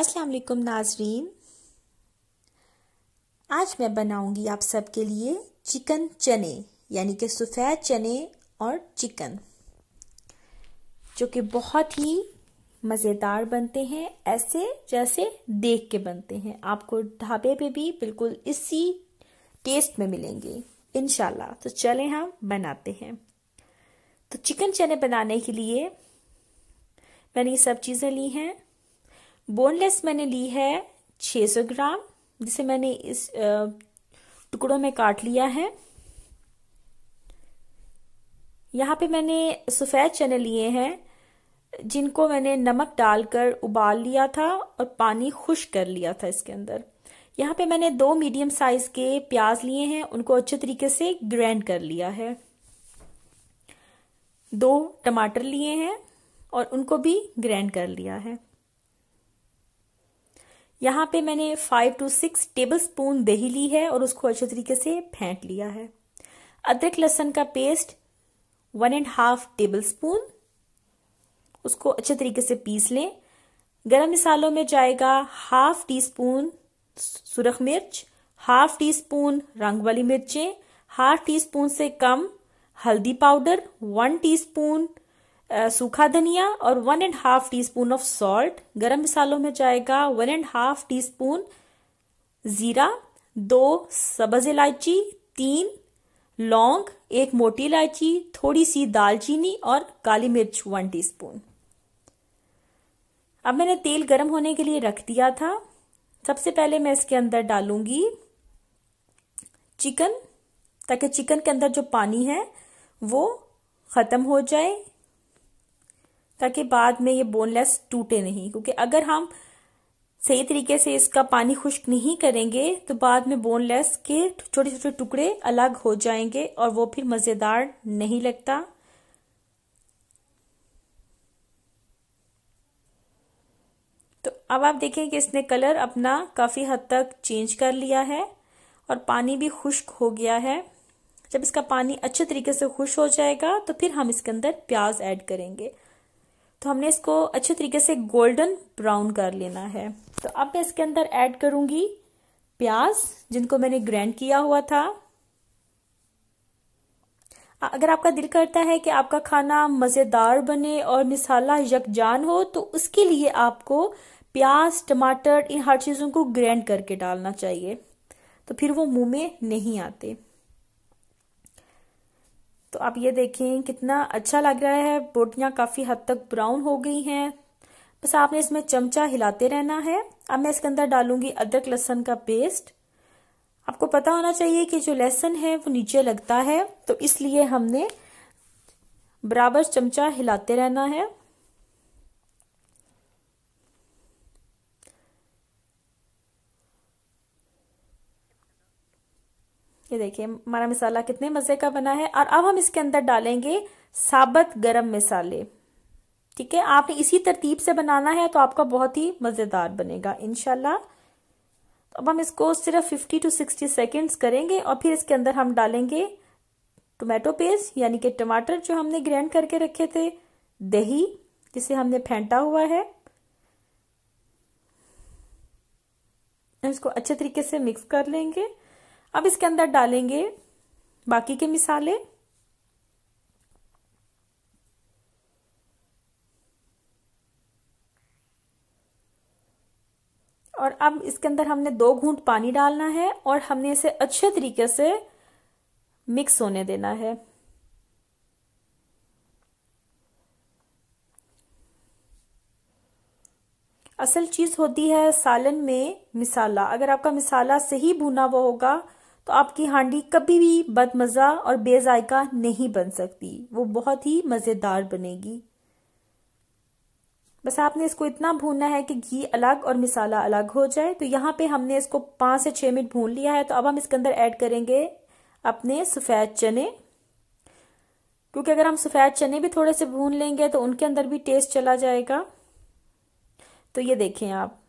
अस्सलाम वालेकुम नाजरीन आज मैं बनाऊंगी आप सबके लिए चिकन चने यानी कि सफ़ेद चने और चिकन जो कि बहुत ही मज़ेदार बनते हैं ऐसे जैसे देख के बनते हैं आपको ढाबे पे भी बिल्कुल इसी टेस्ट में मिलेंगे इन तो चलें हम बनाते हैं तो चिकन चने बनाने के लिए मैंने ये सब चीज़ें ली हैं बोनलेस मैंने ली है 600 ग्राम जिसे मैंने इस टुकड़ों में काट लिया है यहाँ पे मैंने सफ़ेद चने लिए हैं जिनको मैंने नमक डालकर उबाल लिया था और पानी खुश कर लिया था इसके अंदर यहाँ पे मैंने दो मीडियम साइज के प्याज लिए हैं उनको अच्छे तरीके से ग्रैंड कर लिया है दो टमाटर लिए हैं और उनको भी ग्रैंड कर लिया है यहाँ पे मैंने five two six tablespoon दही ली है और उसको अच्छे तरीके से फेंट लिया है अदरक लहसन का paste one and half tablespoon उसको अच्छे तरीके से पीस लें गरम मसालों में जाएगा हाफ टी स्पून सुरख मिर्च हाफ टी स्पून रंग वाली मिर्चें हाफ टी स्पून से कम हल्दी पाउडर वन टीस्पून सूखा धनिया और one and half teaspoon of salt गरम मसालों में जाएगा one and half teaspoon जीरा दो सब्ज इलायची तीन लौंग एक मोटी इलायची थोड़ी सी दालचीनी और काली मिर्च वन टीस्पून। अब मैंने तेल गर्म होने के लिए रख दिया था सबसे पहले मैं इसके अंदर डालूंगी चिकन ताकि चिकन के अंदर जो पानी है वो ख़त्म हो जाए ताकि बाद में ये बोनलेस टूटे नहीं क्योंकि अगर हम सही तरीके से इसका पानी खुश्क नहीं करेंगे तो बाद में बोनलेस के छोटे छोटे टुकड़े अलग हो जाएंगे और वो फिर मज़ेदार नहीं लगता तो अब आप देखें कि इसने कलर अपना काफ़ी हद तक चेंज कर लिया है और पानी भी खुश्क हो गया है जब इसका पानी अच्छे तरीके से खुश हो जाएगा तो फिर हम इसके अंदर प्याज ऐड करेंगे तो हमने इसको अच्छे तरीके से गोल्डन ब्राउन कर लेना है तो अब मैं इसके अंदर ऐड करूंगी प्याज जिनको मैंने ग्रैंड किया हुआ था अगर आपका दिल करता है कि आपका खाना मज़ेदार बने और मिसाला यकजान हो तो उसके लिए आपको प्याज टमाटर इन हर चीज़ों को ग्रैंड करके डालना चाहिए तो फिर वो मुंह में नहीं आते तो आप ये देखें कितना अच्छा लग रहा है बोटियाँ काफ़ी हद तक ब्राउन हो गई हैं बस आपने इसमें चमचा हिलाते रहना है अब मैं इसके अंदर डालूंगी अदरक लहसन का पेस्ट आपको पता होना चाहिए कि जो लहसन है वो नीचे लगता है तो इसलिए हमने बराबर चमचा हिलाते रहना है ये देखिए हमारा मसाला कितने मज़े का बना है और अब हम इसके अंदर डालेंगे साबत गरम मसाले ठीक है आपने इसी तरतीब से बनाना है तो आपका बहुत ही मज़ेदार बनेगा इनशाला तो अब हम इसको सिर्फ 50 टू 60 सेकेंड्स करेंगे और फिर इसके अंदर हम डालेंगे टोमेटो पेस्ट यानी कि टमाटर जो हमने ग्रैंड करके रखे थे दही जिसे हमने फेंटा हुआ है इसको अच्छे तरीके से मिक्स कर लेंगे अब इसके अंदर डालेंगे बाकी के मिसाले और अब इसके अंदर हमने दो घूंट पानी डालना है और हमने इसे अच्छे तरीके से मिक्स होने देना है असल चीज़ होती है सालन में मिसाला अगर आपका मिसाला सही भुना हुआ होगा तो आपकी हांडी कभी भी बदमज़ा और बेजायका नहीं बन सकती वो बहुत ही मज़ेदार बनेगी बस आपने इसको इतना भूनना है कि घी अलग और मिसाला अलग हो जाए तो यहां पे हमने इसको पांच से छह मिनट भून लिया है तो अब हम इसके अंदर ऐड करेंगे अपने सफ़ेद चने क्योंकि अगर हम सफ़ेद चने भी थोड़े से भून लेंगे तो उनके अंदर भी टेस्ट चला जाएगा तो ये देखें आप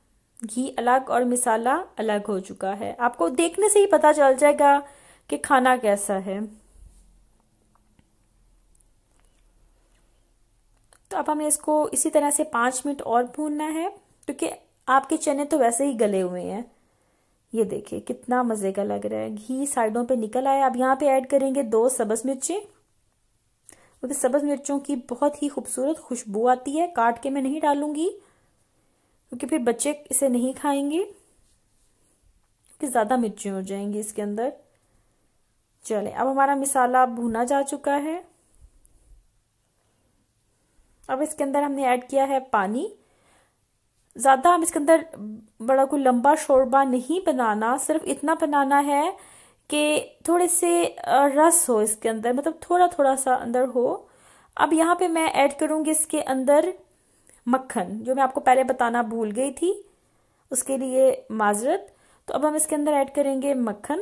घी अलग और मिसाला अलग हो चुका है आपको देखने से ही पता चल जाएगा कि खाना कैसा है तो अब हमें इसको इसी तरह से पांच मिनट और भूनना है क्योंकि आपके चने तो वैसे ही गले हुए हैं ये देखिए कितना मज़े का लग रहा है घी साइडों पे निकल आया अब यहाँ पे ऐड करेंगे दो सब्ज मिर्चें क्योंकि सब्ज मिर्चों की बहुत ही खूबसूरत खुशबू आती है काट के मैं नहीं डालूंगी क्योंकि फिर बच्चे इसे नहीं खाएंगे क्योंकि ज़्यादा मिर्ची हो जाएंगी इसके अंदर चले अब हमारा मिसाला भुना जा चुका है अब इसके अंदर हमने ऐड किया है पानी ज़्यादा हम इसके अंदर बड़ा कोई लंबा शोरबा नहीं बनाना सिर्फ इतना बनाना है कि थोड़े से रस हो इसके अंदर मतलब थोड़ा थोड़ा सा अंदर हो अब यहाँ पे मैं ऐड करूंगी इसके अंदर मक्खन जो मैं आपको पहले बताना भूल गई थी उसके लिए माजरत तो अब हम इसके अंदर ऐड करेंगे मक्खन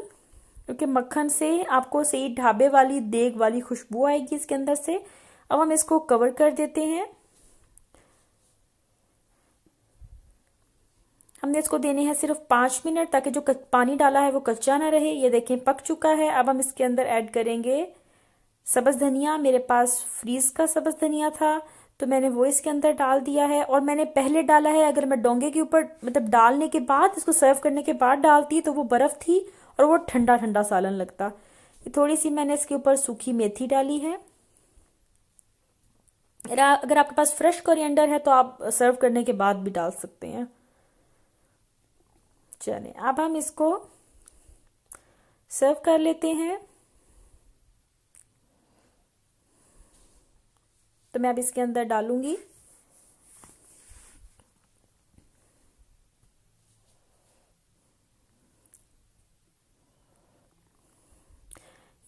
क्योंकि मक्खन से आपको सही ढाबे वाली देग वाली खुशबू आएगी इसके अंदर से अब हम इसको कवर कर देते हैं हमने इसको देने हैं सिर्फ पांच मिनट ताकि जो पानी डाला है वो कच्चा ना रहे ये देखें पक चुका है अब हम इसके अंदर ऐड करेंगे सब्ज़ धनिया मेरे पास फ्रीज का सब्ज़ धनिया था तो मैंने वो इसके अंदर डाल दिया है और मैंने पहले डाला है अगर मैं डोंगे के ऊपर मतलब डालने के बाद इसको सर्व करने के बाद डालती तो वो बर्फ़ थी और वो ठंडा ठंडा सालन लगता थोड़ी सी मैंने इसके ऊपर सूखी मेथी डाली है अगर आपके पास फ्रेश कोरिएंडर है तो आप सर्व करने के बाद भी डाल सकते हैं चलें अब हम इसको सर्व कर लेते हैं तो मैं अब इसके अंदर डालूंगी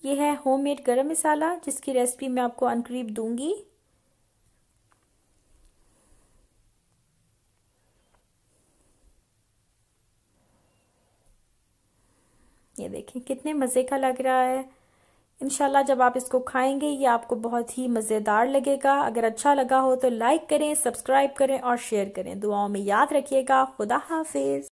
ये है होममेड गरम मसाला जिसकी रेसिपी मैं आपको अनकरीब दूंगी ये देखें कितने मज़े का लग रहा है इनशाला जब आप इसको खाएंगे ये आपको बहुत ही मज़ेदार लगेगा अगर अच्छा लगा हो तो लाइक करें सब्सक्राइब करें और शेयर करें दुआओं में याद रखिएगा खुदा हाफिज